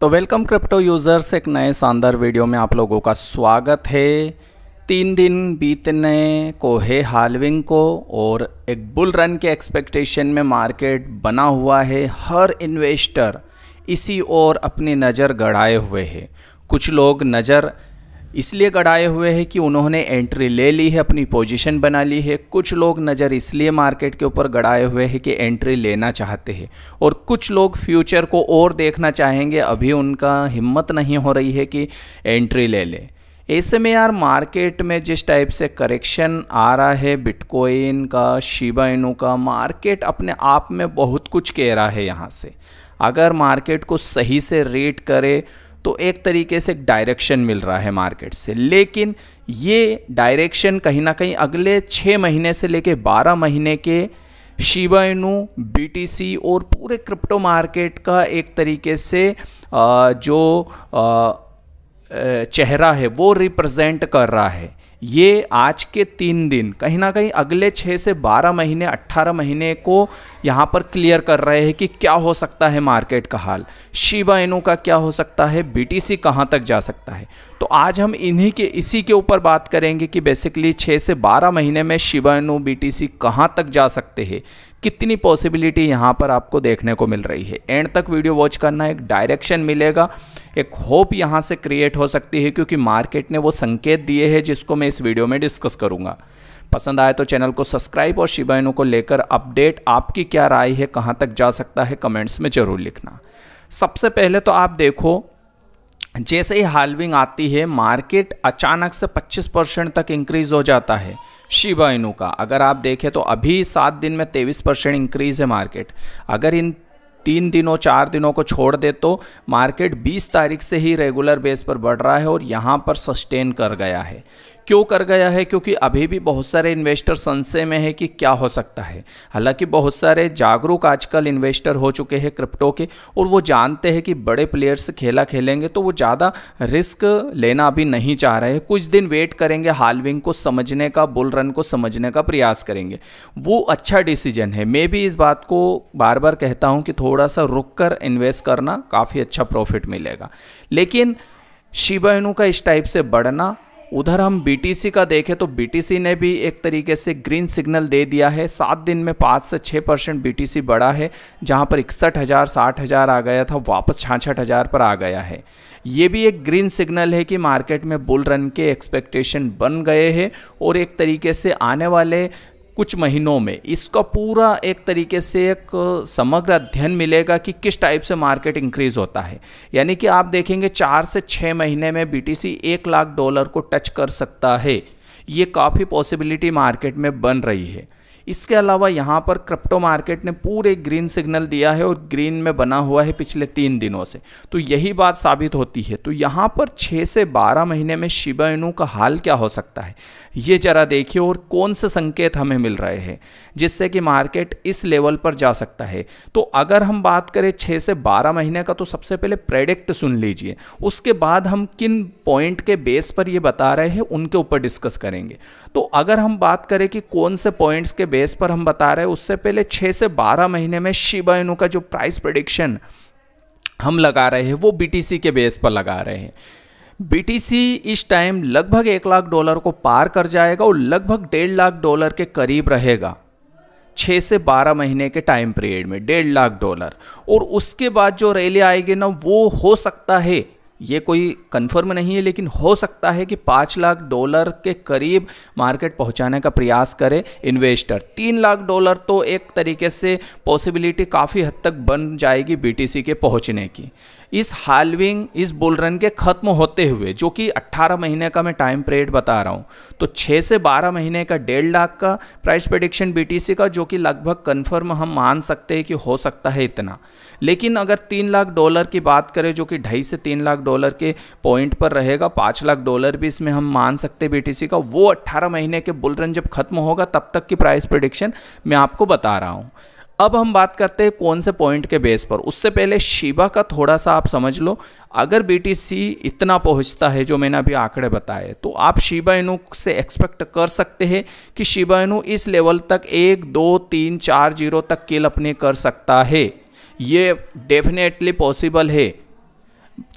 तो welcome crypto users एक नए शानदार वीडियो में आप लोगों का स्वागत है तीन दिन बीतने को है हालविंग को और एक बुल रन के एक्सपेक्टेशन में मार्केट बना हुआ है हर इन्वेस्टर इसी ओर अपनी नज़र गड़ाए हुए है कुछ लोग नज़र इसलिए गड़ाए हुए हैं कि उन्होंने एंट्री ले ली है अपनी पोजीशन बना ली है कुछ लोग नज़र इसलिए मार्केट के ऊपर गड़ाए हुए हैं कि एंट्री लेना चाहते हैं और कुछ लोग फ्यूचर को और देखना चाहेंगे अभी उनका हिम्मत नहीं हो रही है कि एंट्री ले लें ऐसे में यार मार्केट में जिस टाइप से करेक्शन आ रहा है बिटकॉइन का शिबा इनू का मार्केट अपने आप में बहुत कुछ कह रहा है यहाँ से अगर मार्केट को सही से रेट करे तो एक तरीके से एक डायरेक्शन मिल रहा है मार्केट से लेकिन ये डायरेक्शन कहीं ना कहीं अगले छः महीने से लेके बारह महीने के शिवाइनु इनू बीटीसी और पूरे क्रिप्टो मार्केट का एक तरीके से जो चेहरा है वो रिप्रेजेंट कर रहा है ये आज के तीन दिन कहीं ना कहीं अगले छः से बारह महीने अट्ठारह महीने को यहाँ पर क्लियर कर रहे हैं कि क्या हो सकता है मार्केट का हाल शिबा इनू का क्या हो सकता है बीटीसी कहाँ तक जा सकता है तो आज हम इन्हीं के इसी के ऊपर बात करेंगे कि बेसिकली छः से बारह महीने में शिबा इनू सी कहाँ तक जा सकते हैं कितनी पॉसिबिलिटी यहाँ पर आपको देखने को मिल रही है एंड तक वीडियो वॉच करना एक डायरेक्शन मिलेगा एक होप यहाँ से क्रिएट हो सकती है क्योंकि मार्केट ने वो संकेत दिए हैं जिसको मैं इस वीडियो में डिस्कस करूँगा पसंद आए तो चैनल को सब्सक्राइब और शिबाइनों को लेकर अपडेट आपकी क्या राय है कहाँ तक जा सकता है कमेंट्स में ज़रूर लिखना सबसे पहले तो आप देखो जैसे ही हालविंग आती है मार्केट अचानक से 25 परसेंट तक इंक्रीज़ हो जाता है शिबा इनू का अगर आप देखें तो अभी सात दिन में तेईस परसेंट इंक्रीज़ है मार्केट अगर इन तीन दिनों चार दिनों को छोड़ दे तो मार्केट 20 तारीख से ही रेगुलर बेस पर बढ़ रहा है और यहाँ पर सस्टेन कर गया है क्यों कर गया है क्योंकि अभी भी बहुत सारे इन्वेस्टर संशय में है कि क्या हो सकता है हालांकि बहुत सारे जागरूक आजकल इन्वेस्टर हो चुके हैं क्रिप्टो के और वो जानते हैं कि बड़े प्लेयर्स खेला खेलेंगे तो वो ज़्यादा रिस्क लेना अभी नहीं चाह रहे हैं कुछ दिन वेट करेंगे हालविंग को समझने का बुल रन को समझने का प्रयास करेंगे वो अच्छा डिसीजन है मैं भी इस बात को बार बार कहता हूँ कि थोड़ा सा रुक कर इन्वेस्ट करना काफ़ी अच्छा प्रॉफिट मिलेगा लेकिन शिबाइनू का इस टाइप से बढ़ना उधर हम बीटीसी का देखें तो बीटीसी ने भी एक तरीके से ग्रीन सिग्नल दे दिया है सात दिन में पाँच से छः परसेंट बी टी बढ़ा है जहाँ पर इकसठ हज़ार साठ हज़ार आ गया था वापस छाछठ हज़ार पर आ गया है ये भी एक ग्रीन सिग्नल है कि मार्केट में बुल रन के एक्सपेक्टेशन बन गए हैं और एक तरीके से आने वाले कुछ महीनों में इसका पूरा एक तरीके से एक समग्र अध्ययन मिलेगा कि किस टाइप से मार्केट इंक्रीज होता है यानी कि आप देखेंगे चार से छः महीने में बीटीसी एक लाख डॉलर को टच कर सकता है ये काफ़ी पॉसिबिलिटी मार्केट में बन रही है इसके अलावा यहाँ पर क्रिप्टो मार्केट ने पूरे ग्रीन सिग्नल दिया है और ग्रीन में बना हुआ है पिछले तीन दिनों से तो यही बात साबित होती है तो यहाँ पर छः से बारह महीने में शिबा इनू का हाल क्या हो सकता है ये जरा देखिए और कौन से संकेत हमें मिल रहे हैं जिससे कि मार्केट इस लेवल पर जा सकता है तो अगर हम बात करें छः से बारह महीने का तो सबसे पहले प्रेडिक्ट सुन लीजिए उसके बाद हम किन पॉइंट के बेस पर ये बता रहे हैं उनके ऊपर डिस्कस करेंगे तो अगर हम बात करें कि कौन से पॉइंट्स के बेस बेस पर हम बता रहे हैं उससे पहले छः से बारह महीने में शिबा इनु का जो प्राइस प्रडिक्शन हम लगा रहे हैं वो बीटीसी के बेस पर लगा रहे हैं बीटीसी इस टाइम लगभग एक लाख डॉलर को पार कर जाएगा और लगभग डेढ़ लाख डॉलर के करीब रहेगा छः से बारह महीने के टाइम पीरियड में डेढ़ लाख डॉलर और उसके बाद जो रैली आएगी ना वो हो सकता है ये कोई कन्फर्म नहीं है लेकिन हो सकता है कि पाँच लाख डॉलर के करीब मार्केट पहुंचाने का प्रयास करे इन्वेस्टर तीन लाख डॉलर तो एक तरीके से पॉसिबिलिटी काफ़ी हद तक बन जाएगी बीटीसी के पहुंचने की इस हालविंग इस बुल रन के ख़त्म होते हुए जो कि 18 महीने का मैं टाइम पीरियड बता रहा हूँ तो 6 से 12 महीने का डेढ़ लाख का प्राइस प्रडिक्शन बी का जो कि लगभग कन्फर्म हम मान सकते हैं कि हो सकता है इतना लेकिन अगर तीन लाख डॉलर की बात करें जो कि ढाई से तीन लाख डॉलर के पॉइंट पर रहेगा पाँच लाख डॉलर भी इसमें हम मान सकते हैं बीटीसी का वो अट्ठारह महीने के बुल रन जब खत्म होगा तब तक की प्राइस प्रिडिक्शन मैं आपको बता रहा हूँ अब हम बात करते हैं कौन से पॉइंट के बेस पर उससे पहले शिबा का थोड़ा सा आप समझ लो अगर बीटीसी इतना पहुंचता है जो मैंने अभी आंकड़े बताए तो आप शिबा इनु से एक्सपेक्ट कर सकते हैं कि शिबा इनु इस लेवल तक एक दो तीन चार जीरो तक किल अपने कर सकता है ये डेफिनेटली पॉसिबल है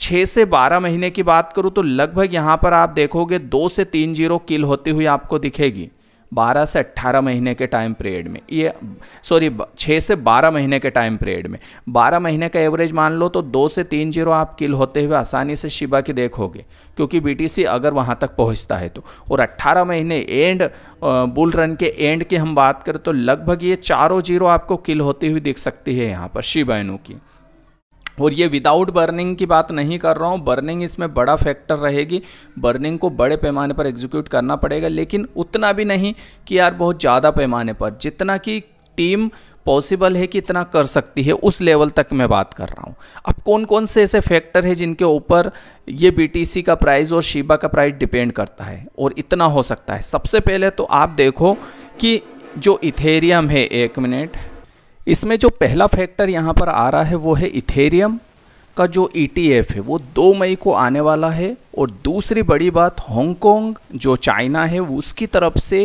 छः से बारह महीने की बात करूँ तो लगभग यहाँ पर आप देखोगे दो से तीन जीरो किल होती हुई आपको दिखेगी बारह से अट्ठारह महीने के टाइम पीरियड में ये सॉरी छः से बारह महीने के टाइम पीरियड में बारह महीने का एवरेज मान लो तो दो से तीन जीरो आप किल होते हुए आसानी से शिबा की देखोगे क्योंकि बीटीसी अगर वहाँ तक पहुँचता है तो और अट्ठारह महीने एंड बुल रन के एंड की हम बात करें तो लगभग ये चारों जीरो आपको किल होती हुई दिख सकती है यहाँ पर शिबा इनू की और ये विदाउट बर्निंग की बात नहीं कर रहा हूँ बर्निंग इसमें बड़ा फैक्टर रहेगी बर्निंग को बड़े पैमाने पर एग्जीक्यूट करना पड़ेगा लेकिन उतना भी नहीं कि यार बहुत ज़्यादा पैमाने पर जितना कि टीम पॉसिबल है कि इतना कर सकती है उस लेवल तक मैं बात कर रहा हूँ अब कौन कौन से ऐसे फैक्टर है जिनके ऊपर ये बी का प्राइस और शिबा का प्राइस डिपेंड करता है और इतना हो सकता है सबसे पहले तो आप देखो कि जो इथेरियम है एक मिनट इसमें जो पहला फैक्टर यहाँ पर आ रहा है वो है इथेरियम का जो ई e है वो दो मई को आने वाला है और दूसरी बड़ी बात हांगकॉन्ग जो चाइना है उसकी तरफ से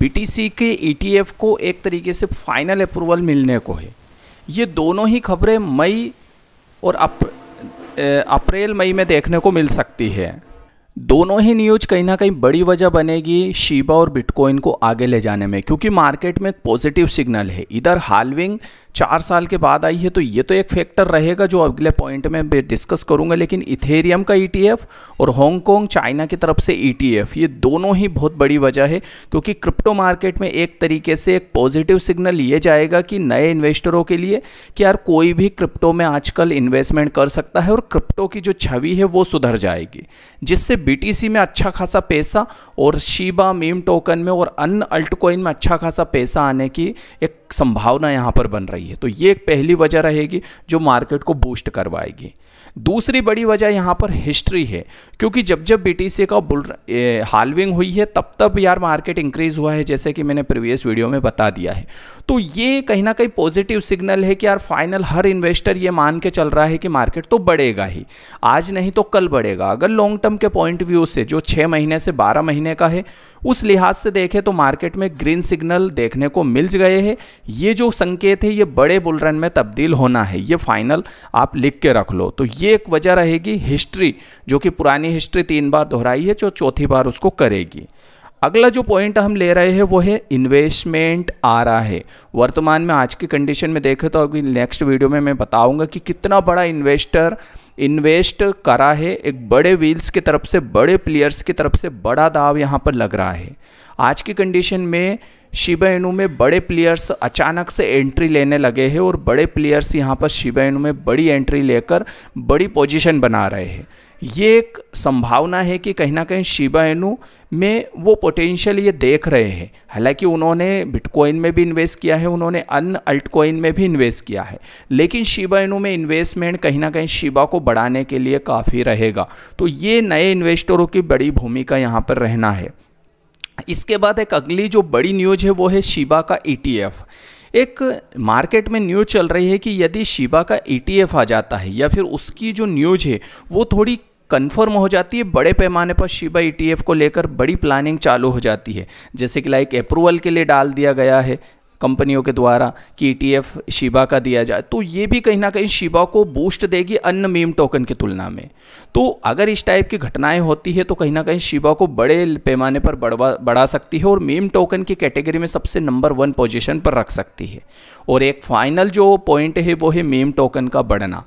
बीटीसी के ईटीएफ e को एक तरीके से फाइनल अप्रूवल मिलने को है ये दोनों ही खबरें मई और अप, अप्रैल मई में देखने को मिल सकती है दोनों ही न्यूज कहीं ना कहीं बड़ी वजह बनेगी शीबा और बिटकॉइन को आगे ले जाने में क्योंकि मार्केट में एक पॉजिटिव सिग्नल है इधर हालविंग चार साल के बाद आई है तो ये तो एक फैक्टर रहेगा जो अगले पॉइंट में मैं डिस्कस करूंगा लेकिन इथेरियम का ईटीएफ e और हांगकॉन्ग चाइना की तरफ से ईटीएफ e ये दोनों ही बहुत बड़ी वजह है क्योंकि क्रिप्टो मार्केट में एक तरीके से एक पॉजिटिव सिग्नल ये जाएगा कि नए इन्वेस्टरों के लिए कि यार कोई भी क्रिप्टो में आजकल इन्वेस्टमेंट कर सकता है और क्रिप्टो की जो छवि है वो सुधर जाएगी जिससे बीटीसी में अच्छा खासा पैसा और शीबा मीम टोकन में और अन्य अल्टकॉइन में अच्छा खासा पैसा आने की एक संभावना यहाँ पर बन रही है तो ये एक पहली वजह रहेगी जो मार्केट को बूस्ट करवाएगी दूसरी बड़ी वजह यहाँ पर हिस्ट्री है क्योंकि जब जब बीटीसी का बुल हालविंग हुई है तब तब यार मार्केट इंक्रीज़ हुआ है जैसे कि मैंने प्रीवियस वीडियो में बता दिया है तो ये कहीं ना कहीं पॉजिटिव सिग्नल है कि यार फाइनल हर इन्वेस्टर ये मान के चल रहा है कि मार्केट तो बढ़ेगा ही आज नहीं तो कल बढ़ेगा अगर लॉन्ग टर्म के पॉइंट पॉइंट व्यू से जो छः महीने से बारह महीने का है उस लिहाज से देखें तो मार्केट में ग्रीन सिग्नल देखने को मिल गए हैं ये जो संकेत है ये बड़े बुलरन में तब्दील होना है ये फाइनल आप लिख के रख लो तो ये एक वजह रहेगी हिस्ट्री जो कि पुरानी हिस्ट्री तीन बार दोहराई है जो चौथी बार उसको करेगी अगला जो पॉइंट हम ले रहे हैं वो है इन्वेस्टमेंट आ रहा है वर्तमान में आज की कंडीशन में देखें तो अभी नेक्स्ट वीडियो में मैं बताऊंगा कि कितना बड़ा इन्वेस्टर इन्वेस्ट करा है एक बड़े व्हील्स की तरफ से बड़े प्लेयर्स की तरफ से बड़ा दाव यहाँ पर लग रहा है आज की कंडीशन में शिबा इनू में बड़े प्लेयर्स अचानक से एंट्री लेने लगे हैं और बड़े प्लेयर्स यहाँ पर शिबा इनू में बड़ी एंट्री लेकर बड़ी पोजीशन बना रहे हैं ये एक संभावना है कि कहीं ना कहीं शिबा एनु में वो पोटेंशियल ये देख रहे हैं हालांकि उन्होंने बिटकॉइन में भी इन्वेस्ट किया है उन्होंने अन अल्टकॉइन में भी इन्वेस्ट किया है लेकिन शिबा एनु में इन्वेस्टमेंट कहीं ना कहीं शिबा को बढ़ाने के लिए काफ़ी रहेगा तो ये नए इन्वेस्टरों की बड़ी भूमिका यहाँ पर रहना है इसके बाद एक अगली जो बड़ी न्यूज है वो है शिबा का ई e एक मार्केट में न्यूज चल रही है कि यदि शिबा का ईटीएफ e आ जाता है या फिर उसकी जो न्यूज है वो थोड़ी कन्फर्म हो जाती है बड़े पैमाने पर शिबा ई e को लेकर बड़ी प्लानिंग चालू हो जाती है जैसे कि लाइक अप्रूवल के लिए डाल दिया गया है कंपनियों के द्वारा कि ई e शिबा का दिया जाए तो ये भी कहीं ना कहीं शिबा को बूस्ट देगी अन्य मीम टोकन की तुलना में तो अगर इस टाइप की घटनाएं होती है तो कहीं ना कहीं शिबा को बड़े पैमाने पर बढ़वा बढ़ा सकती है और मीम टोकन की कैटेगरी में सबसे नंबर वन पोजिशन पर रख सकती है और एक फाइनल जो पॉइंट है वो है मीम टोकन का बढ़ना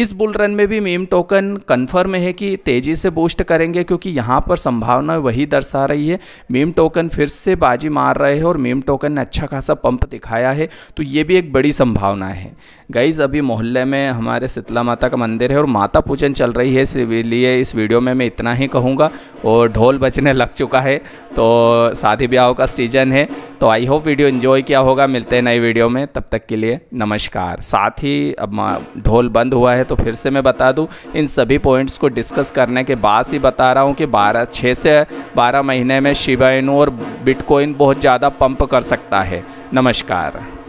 इस बुल रन में भी मीम टोकन कन्फर्म है कि तेज़ी से बूस्ट करेंगे क्योंकि यहाँ पर संभावना वही दर्शा रही है मीम टोकन फिर से बाजी मार रहे हैं और मीम टोकन ने अच्छा खासा पंप दिखाया है तो ये भी एक बड़ी संभावना है गाइज अभी मोहल्ले में हमारे शीतला माता का मंदिर है और माता पूजन चल रही है इसलिए इस वीडियो में मैं इतना ही कहूँगा और ढोल बचने लग चुका है तो शादी ब्याह का सीज़न है तो आई होप वीडियो इन्जॉय किया होगा मिलते हैं नई वीडियो में तब तक के लिए नमस्कार साथ ही अब ढोल बंद हुआ है तो फिर से मैं बता दूँ इन सभी पॉइंट्स को डिस्कस करने के बाद ही बता रहा हूँ कि बारह छः से बारह महीने में शिवाइनू और बिटकॉइन बहुत ज़्यादा पंप कर सकता है नमस्कार